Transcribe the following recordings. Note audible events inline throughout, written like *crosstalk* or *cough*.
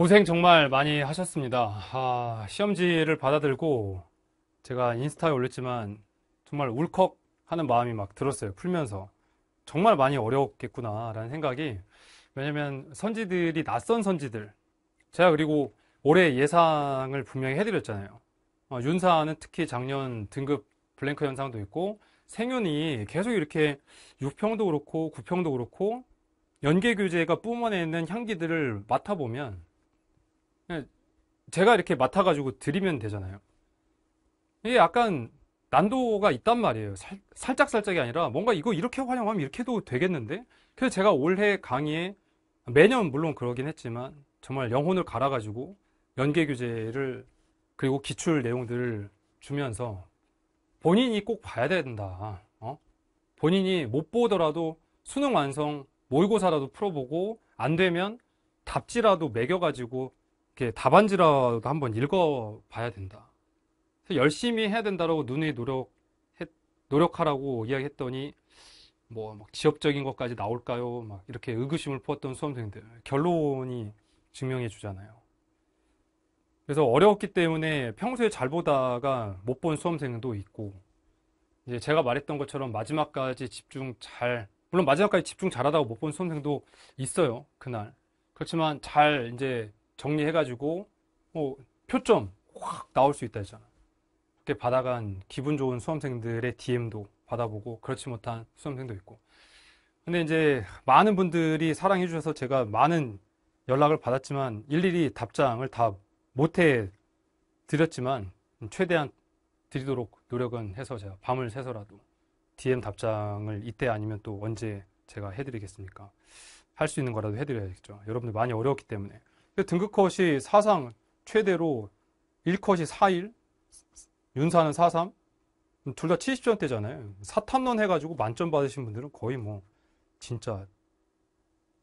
고생 정말 많이 하셨습니다. 아, 시험지를 받아들고 제가 인스타에 올렸지만 정말 울컥 하는 마음이 막 들었어요. 풀면서. 정말 많이 어렵겠구나라는 생각이 왜냐면 선지들이 낯선 선지들. 제가 그리고 올해 예상을 분명히 해드렸잖아요. 어, 윤사는 특히 작년 등급 블랭크 현상도 있고 생윤이 계속 이렇게 6평도 그렇고 9평도 그렇고 연계 교재가 뿜어내는 향기들을 맡아보면 제가 이렇게 맡아가지고 드리면 되잖아요. 이게 약간 난도가 있단 말이에요. 살, 살짝살짝이 아니라 뭔가 이거 이렇게 활용하면 이렇게 해도 되겠는데? 그래서 제가 올해 강의에 매년 물론 그러긴 했지만 정말 영혼을 갈아가지고 연계 교재를 그리고 기출 내용들을 주면서 본인이 꼭 봐야 된다. 어? 본인이 못 보더라도 수능 완성 모의고사라도 풀어보고 안 되면 답지라도 매겨가지고 이렇게 답안지라도 한번 읽어봐야 된다. 열심히 해야 된다라고 눈누 노력 노력하라고 이야기했더니 뭐 막 지엽적인 것까지 나올까요? 막 이렇게 의구심을 품었던 수험생들 결론이 증명해 주잖아요. 그래서 어려웠기 때문에 평소에 잘 보다가 못 본 수험생도 있고 이제 제가 말했던 것처럼 마지막까지 집중 잘 물론 마지막까지 집중 잘하다고못 본 수험생도 있어요 그날 그렇지만 잘 이제 정리해가지고 뭐 표점 확 나올 수 있다 했잖아. 그렇게 받아간 기분 좋은 수험생들의 DM도 받아보고 그렇지 못한 수험생도 있고. 근데 이제 많은 분들이 사랑해 주셔서 제가 많은 연락을 받았지만 일일이 답장을 다 못해 드렸지만 최대한 드리도록 노력은 해서 제가 밤을 새서라도 DM 답장을 이때 아니면 또 언제 제가 해드리겠습니까? 할 수 있는 거라도 해드려야겠죠. 여러분들 많이 어려웠기 때문에. 등급컷이 사상 최대로 1컷이 4일, 윤사는 43, 둘 다 70점대잖아요. 사탐론 해가지고 만점 받으신 분들은 거의 뭐 진짜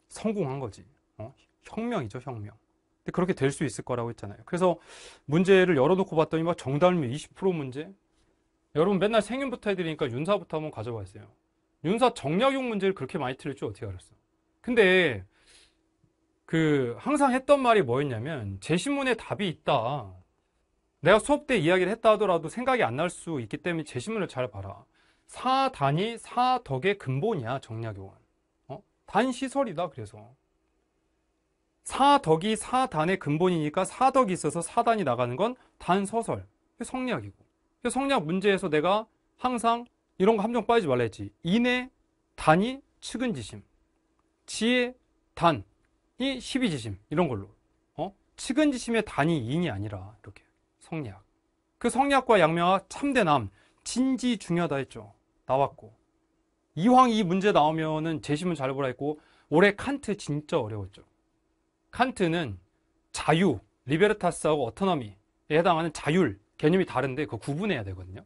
성공한 거지. 어? 혁명이죠, 혁명. 근데 그렇게 될 수 있을 거라고 했잖아요. 그래서 문제를 열어놓고 봤더니 막정답미20% 문제. 여러분 맨날 생윤부터 해드리니까 윤사부터 한번 가져봤어요. 윤사 정약용 문제를 그렇게 많이 틀릴 줄 어떻게 알았어. 근데 그 항상 했던 말이 뭐였냐면 제 신문에 답이 있다. 내가 수업 때 이야기를 했다 하더라도 생각이 안 날 수 있기 때문에 제 신문을 잘 봐라. 사단이 사덕의 근본이야 정약용은. 어? 단 시설이다 그래서. 사덕이 사단의 근본이니까 사덕이 있어서 사단이 나가는 건 단서설. 성리학이고. 성리학 문제에서 내가 항상 이런 거 함정 빠지지 말라 했지. 인의 단이 측은지심. 지의 단. 이 12지심 이런 걸로 어? 측은지심의 단위 인이 아니라 이렇게 성리학 그 성리학과 양명학 참대남 진지 중요하다 했죠 나왔고 이황 이 문제 나오면은 재심문잘 보라 했고 올해 칸트 진짜 어려웠죠 칸트는 자유 리베르타스하고 어터너미에 해당하는 자율 개념이 다른데 그거 구분해야 되거든요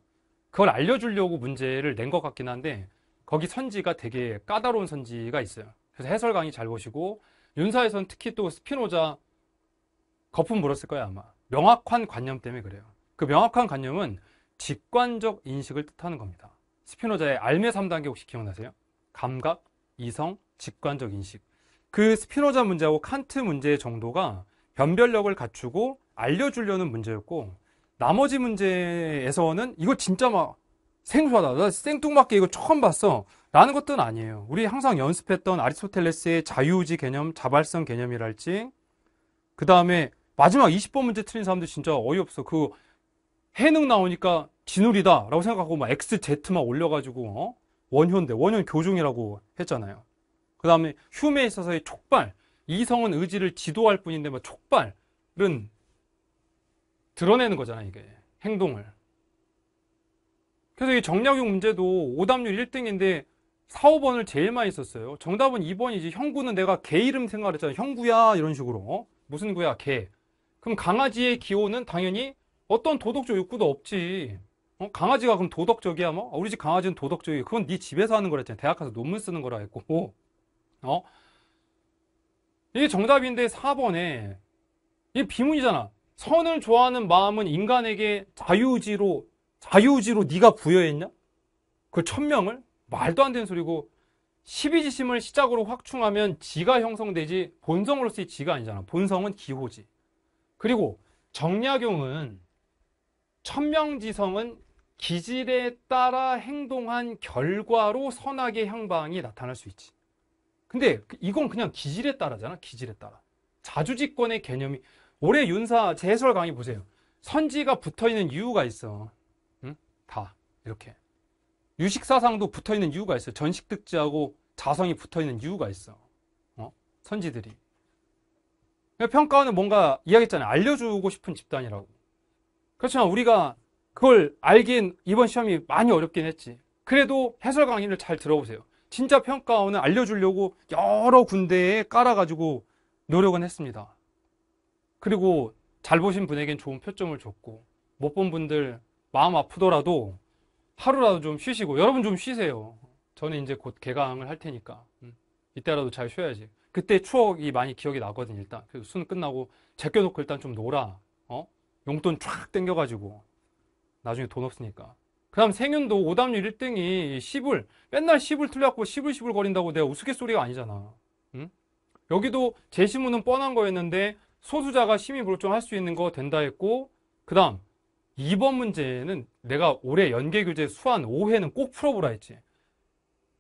그걸 알려주려고 문제를 낸 것 같긴 한데 거기 선지가 되게 까다로운 선지가 있어요 그래서 해설 강의 잘 보시고 윤사에서는 특히 또 스피노자 거품 물었을 거예요 아마 명확한 관념 때문에 그래요 그 명확한 관념은 직관적 인식을 뜻하는 겁니다 스피노자의 알매 3단계 혹시 기억나세요? 감각, 이성, 직관적 인식 그 스피노자 문제하고 칸트 문제의 정도가 변별력을 갖추고 알려주려는 문제였고 나머지 문제에서는 이거 진짜 막 생소하다 나 생뚱맞게 이거 처음 봤어 라는 것도 아니에요. 우리 항상 연습했던 아리스토텔레스의 자유의지 개념, 자발성 개념이랄지, 그 다음에 마지막 20번 문제 틀린 사람들 진짜 어이없어. 그 해능 나오니까 진울이다 라고 생각하고 막 XZ만 올려가지고, 어? 원효인데, 원효 는 교중이라고 했잖아요. 그 다음에 휴메에 있어서의 촉발, 이성은 의지를 지도할 뿐인데, 막 촉발은 드러내는 거잖아, 이게. 행동을. 그래서 이 정약용 문제도 오답률 1등인데 4, 5번을 제일 많이 썼어요. 정답은 2번이지. 형구는 내가 개 이름 생각했잖아. 형구야 이런 식으로. 어? 무슨 구야? 개. 그럼 강아지의 기호는 당연히 어떤 도덕적 욕구도 없지. 어? 강아지가 그럼 도덕적이야 뭐? 아, 우리 집 강아지는 도덕적이. 야 그건 네 집에서 하는 거랬잖아. 대학 가서 논문 쓰는 거라 했고. 어? 이게 정답인데 4번에 이게 비문이잖아. 선을 좋아하는 마음은 인간에게 자유지로 자유지로 네가 부여했냐? 그 천명을? 말도 안 되는 소리고 12지심을 시작으로 확충하면 지가 형성되지 본성으로서의 지가 아니잖아. 본성은 기호지. 그리고 정약용은 천명지성은 기질에 따라 행동한 결과로 선악의 향방이 나타날 수 있지. 근데 그 이건 그냥 기질에 따라잖아. 기질에 따라. 자주지권의 개념이 올해 윤사 재설 강의 보세요. 선지가 붙어 있는 이유가 있어. 응? 다 이렇게. 유식사상도 붙어 있는 이유가 있어요. 전식득지하고 자성이 붙어 있는 이유가 있어. 어? 선지들이. 그러니까 평가원은 뭔가 이야기했잖아요. 알려주고 싶은 집단이라고. 그렇지만 우리가 그걸 알긴 이번 시험이 많이 어렵긴 했지. 그래도 해설 강의를 잘 들어보세요. 진짜 평가원은 알려주려고 여러 군데에 깔아가지고 노력은 했습니다. 그리고 잘 보신 분에겐 좋은 표점을 줬고, 못 본 분들 마음 아프더라도 하루라도 좀 쉬시고 여러분 좀 쉬세요. 저는 이제 곧 개강을 할 테니까 음, 이때라도 잘 쉬어야지. 그때 추억이 많이 기억이 나거든 일단. 그래서 수능 끝나고 제껴놓고 일단 좀 놀아. 어? 용돈 쫙 땡겨가지고 나중에 돈 없으니까. 그다음 생윤도 오답률 1등이 10을 맨날 10을 틀렸고 10을 10을 거린다고 내가 우스갯소리가 아니잖아. 응? 음? 여기도 제시문은 뻔한 거였는데 소수자가 심의 불존할 수 있는 거 된다 했고 그다음 2번 문제는 내가 올해 연계교재 수한 5회는 꼭 풀어보라 했지.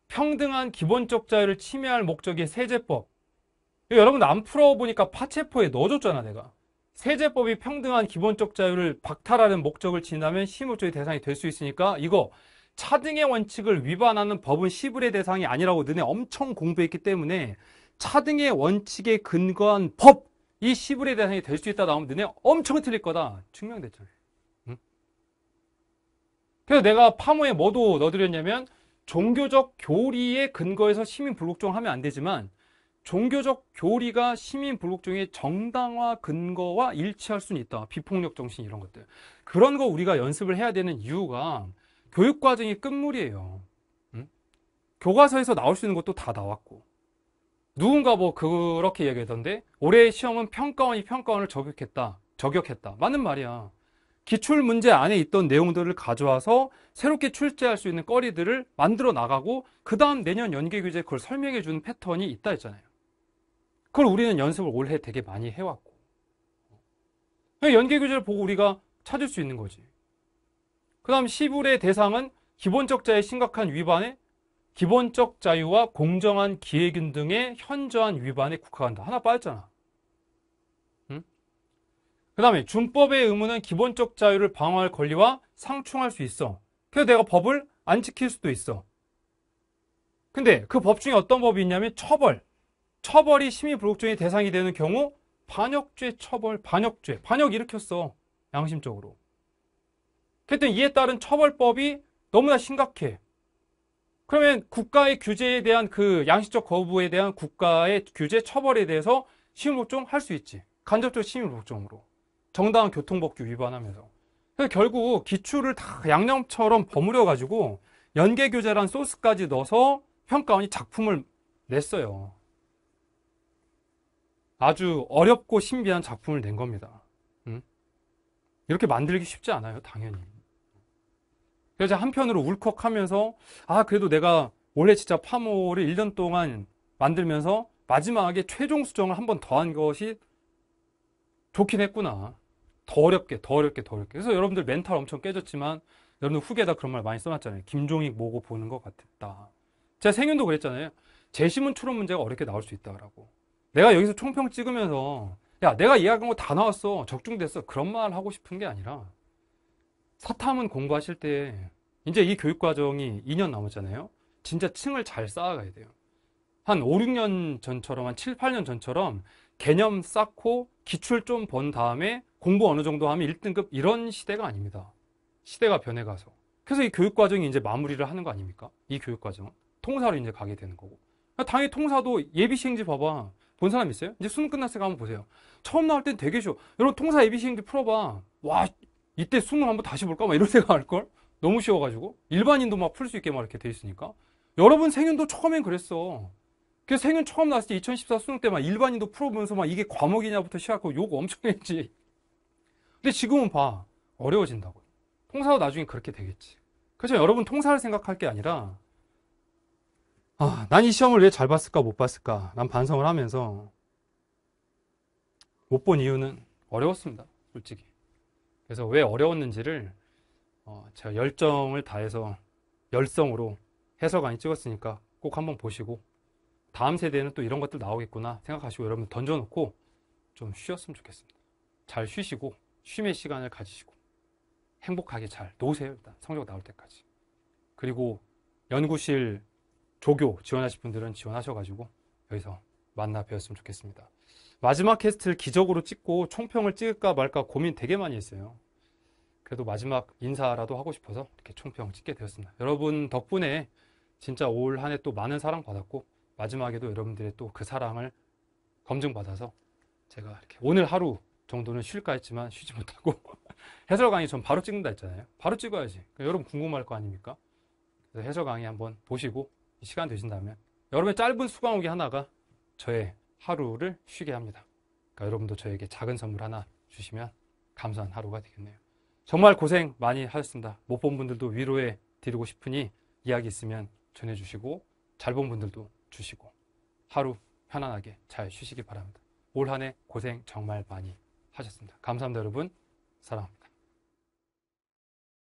평등한 기본적 자유를 침해할 목적의 세제법. 여러분 안 풀어보니까 파체포에 넣어줬잖아 내가. 세제법이 평등한 기본적 자유를 박탈하는 목적을 지니다면 시무조의 대상이 될 수 있으니까 이거 차등의 원칙을 위반하는 법은 시불의 대상이 아니라고 너네 엄청 공부했기 때문에 차등의 원칙에 근거한 법이 시불의 대상이 될 수 있다 나오면 너네 엄청 틀릴 거다. 증명됐잖아 그래서 내가 파모에 뭐도 넣어드렸냐면 종교적 교리에근거해서 시민 불복종 하면 안 되지만 종교적 교리가 시민 불복종의 정당화 근거와 일치할 수는 있다. 비폭력 정신 이런 것들. 그런 거 우리가 연습을 해야 되는 이유가 교육 과정의 끝물이에요. 응? 교과서에서 나올 수 있는 것도 다 나왔고. 누군가 뭐 그렇게 얘기하던데 올해 시험은 평가원이 평가원을 저격했다. 저격했다. 맞는 말이야. 기출 문제 안에 있던 내용들을 가져와서 새롭게 출제할 수 있는 거리들을 만들어 나가고 그 다음 내년 연계 교재 그걸 설명해 주는 패턴이 있다 했잖아요. 그걸 우리는 연습을 올해 되게 많이 해왔고 연계 교재를 보고 우리가 찾을 수 있는 거지. 그 다음 시불의 대상은 기본적 자의 심각한 위반에 기본적 자유와 공정한 기회균 등의 현저한 위반에 국한한다. 하나 빠졌잖아. 그 다음에 준법의 의무는 기본적 자유를 방어할 권리와 상충할 수 있어. 그래서 내가 법을 안 지킬 수도 있어. 근데 그 법 중에 어떤 법이 있냐면 처벌. 처벌이 심의불복종의 대상이 되는 경우 반역죄 처벌, 반역죄, 반역 일으켰어. 양심적으로. 그랬더니 이에 따른 처벌법이 너무나 심각해. 그러면 국가의 규제에 대한 그양식적 거부에 대한 국가의 규제 처벌에 대해서 심의복종 할 수 있지. 간접적 심의복종으로. 정당한 교통법규 위반하면서 그래서 결국 기출을 다 양념처럼 버무려 가지고 연계 교재란 소스까지 넣어서 평가원이 작품을 냈어요 아주 어렵고 신비한 작품을 낸 겁니다 음? 이렇게 만들기 쉽지 않아요 당연히 그래서 한편으로 울컥하면서 아 그래도 내가 원래 진짜 파모를 1년 동안 만들면서 마지막에 최종 수정을 한 번 더 한 것이 좋긴 했구나 더 어렵게 더 어렵게 더 어렵게 그래서 여러분들 멘탈 엄청 깨졌지만 여러분들 후기에다 그런 말 많이 써놨잖아요 김종익 뭐고 보는 것 같았다 제가 생윤도 그랬잖아요 재심은 추론 문제가 어렵게 나올 수 있다라고 내가 여기서 총평 찍으면서 야 내가 이야기한 거 다 나왔어 적중됐어 그런 말 하고 싶은 게 아니라 사탐은 공부하실 때 이제 이 교육 과정이 2년 남았잖아요 진짜 층을 잘 쌓아가야 돼요 한 5, 6년 전처럼 한 7, 8년 전처럼 개념 쌓고 기출 좀 본 다음에 공부 어느 정도 하면 1등급 이런 시대가 아닙니다. 시대가 변해가서. 그래서 이 교육과정이 이제 마무리를 하는 거 아닙니까? 이 교육과정은. 통사로 이제 가게 되는 거고. 그러니까 당연히 통사도 예비시행지 봐봐. 본 사람 있어요? 이제 수능 끝났을니까 한번 보세요. 처음 나올 땐 되게 쉬워. 여러분 통사 예비시행지 풀어봐. 와, 이때 수능 한번 다시 볼까? 막 이런 *laughs* 생각 할걸? 너무 쉬워가지고. 일반인도 막 풀 수 있게 막 이렇게 돼 있으니까. 여러분 생윤도 처음엔 그랬어. 그 생윤 처음 나왔을 때 2014 수능 때만 일반인도 풀어보면서 막 이게 과목이냐부터 시작하고 욕 엄청 했지. 근데 지금은 봐. 어려워진다고. 통사도 나중에 그렇게 되겠지. 그래서 여러분 통사를 생각할 게 아니라 아, 난 이 시험을 왜 잘 봤을까 못 봤을까 난 반성을 하면서 못 본 이유는 어려웠습니다. 솔직히. 그래서 왜 어려웠는지를 어, 제가 열정을 다해서 열성으로 해석 안이 찍었으니까 꼭 한번 보시고 다음 세대에는 또 이런 것들 나오겠구나 생각하시고 여러분 던져놓고 좀 쉬었으면 좋겠습니다. 잘 쉬시고 쉼의 시간을 가지시고 행복하게 잘 노세요 일단 성적 나올 때까지 그리고 연구실 조교 지원하실 분들은 지원하셔가지고 여기서 만나 뵈었으면 좋겠습니다. 마지막 캐스트를 기적으로 찍고 총평을 찍을까 말까 고민 되게 많이 했어요. 그래도 마지막 인사라도 하고 싶어서 이렇게 총평 찍게 되었습니다. 여러분 덕분에 진짜 올 한 해 또 많은 사랑 받았고 마지막에도 여러분들의 또 그 사랑을 검증받아서 제가 이렇게 오늘 하루 정도는 쉴까 했지만 쉬지 못하고 *laughs* 해설 강의 전 바로 찍는다 했잖아요. 바로 찍어야지. 그러니까 여러분 궁금할 거 아닙니까? 그래서 해설 강의 한번 보시고 시간 되신다면 여러분의 짧은 수강 후기 하나가 저의 하루를 쉬게 합니다. 그러니까 여러분도 저에게 작은 선물 하나 주시면 감사한 하루가 되겠네요. 정말 고생 많이 하셨습니다. 못 본 분들도 위로해 드리고 싶으니 이야기 있으면 전해주시고 잘 본 분들도 주시고 하루 편안하게 잘 쉬시길 바랍니다. 올한해 고생 정말 많이 하셨습니다. 감사합니다, 여러분. 사랑합니다.